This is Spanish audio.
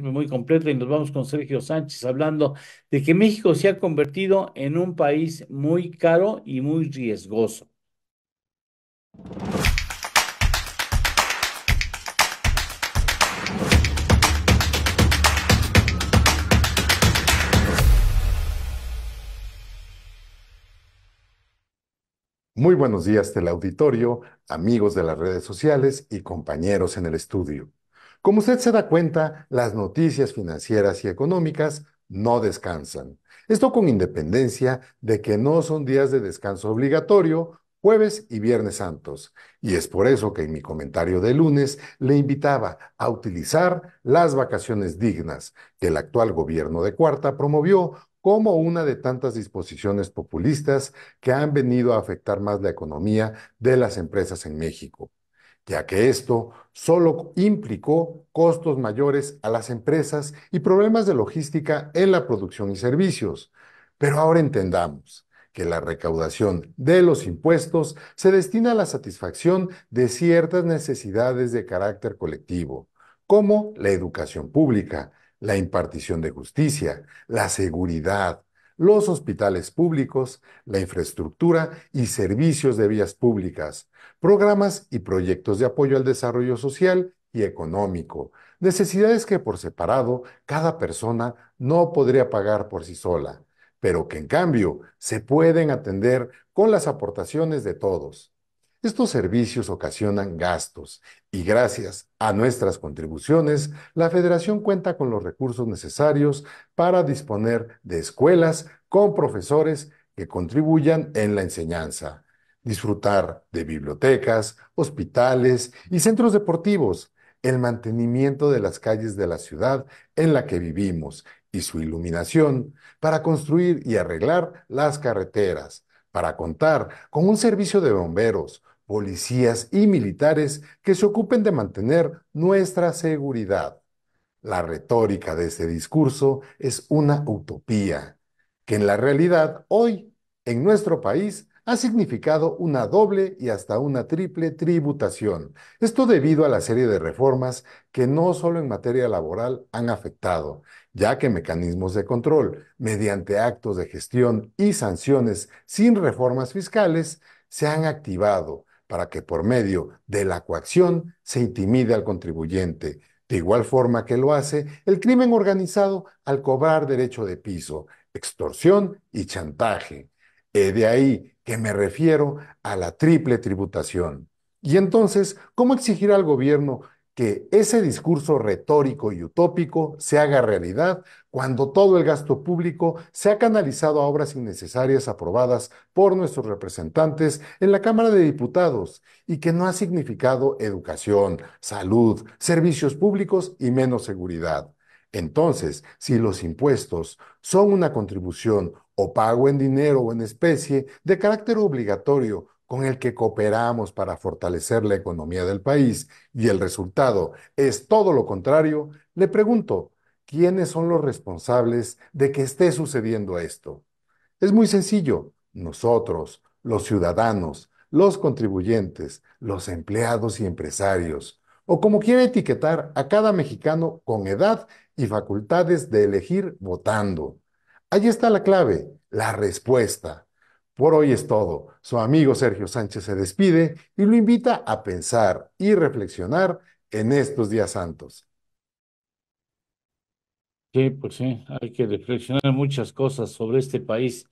muy completa y nos vamos con Sergio Sánchez hablando de que México se ha convertido en un país muy caro y muy riesgoso. Muy buenos días del auditorio, amigos de las redes sociales y compañeros en el estudio. Como usted se da cuenta, las noticias financieras y económicas no descansan. Esto con independencia de que no son días de descanso obligatorio, jueves y viernes santos. Y es por eso que en mi comentario de lunes le invitaba a utilizar las vacaciones dignas que el actual gobierno de Cuarta promovió como una de tantas disposiciones populistas que han venido a afectar más la economía de las empresas en México ya que esto solo implicó costos mayores a las empresas y problemas de logística en la producción y servicios. Pero ahora entendamos que la recaudación de los impuestos se destina a la satisfacción de ciertas necesidades de carácter colectivo, como la educación pública, la impartición de justicia, la seguridad, los hospitales públicos, la infraestructura y servicios de vías públicas, programas y proyectos de apoyo al desarrollo social y económico, necesidades que por separado cada persona no podría pagar por sí sola, pero que en cambio se pueden atender con las aportaciones de todos. Estos servicios ocasionan gastos y gracias a nuestras contribuciones, la Federación cuenta con los recursos necesarios para disponer de escuelas con profesores que contribuyan en la enseñanza, disfrutar de bibliotecas, hospitales y centros deportivos, el mantenimiento de las calles de la ciudad en la que vivimos y su iluminación, para construir y arreglar las carreteras, para contar con un servicio de bomberos, policías y militares que se ocupen de mantener nuestra seguridad. La retórica de este discurso es una utopía, que en la realidad hoy, en nuestro país, ha significado una doble y hasta una triple tributación. Esto debido a la serie de reformas que no solo en materia laboral han afectado, ya que mecanismos de control, mediante actos de gestión y sanciones sin reformas fiscales, se han activado, para que por medio de la coacción se intimide al contribuyente, de igual forma que lo hace el crimen organizado al cobrar derecho de piso, extorsión y chantaje. He de ahí que me refiero a la triple tributación. Y entonces, ¿cómo exigirá al gobierno que ese discurso retórico y utópico se haga realidad cuando todo el gasto público se ha canalizado a obras innecesarias aprobadas por nuestros representantes en la Cámara de Diputados y que no ha significado educación, salud, servicios públicos y menos seguridad. Entonces, si los impuestos son una contribución o pago en dinero o en especie de carácter obligatorio con el que cooperamos para fortalecer la economía del país y el resultado es todo lo contrario, le pregunto, ¿quiénes son los responsables de que esté sucediendo esto? Es muy sencillo, nosotros, los ciudadanos, los contribuyentes, los empleados y empresarios, o como quiera etiquetar a cada mexicano con edad y facultades de elegir votando. Ahí está la clave, la respuesta. Por hoy es todo. Su amigo Sergio Sánchez se despide y lo invita a pensar y reflexionar en estos días santos. Sí, pues sí, hay que reflexionar muchas cosas sobre este país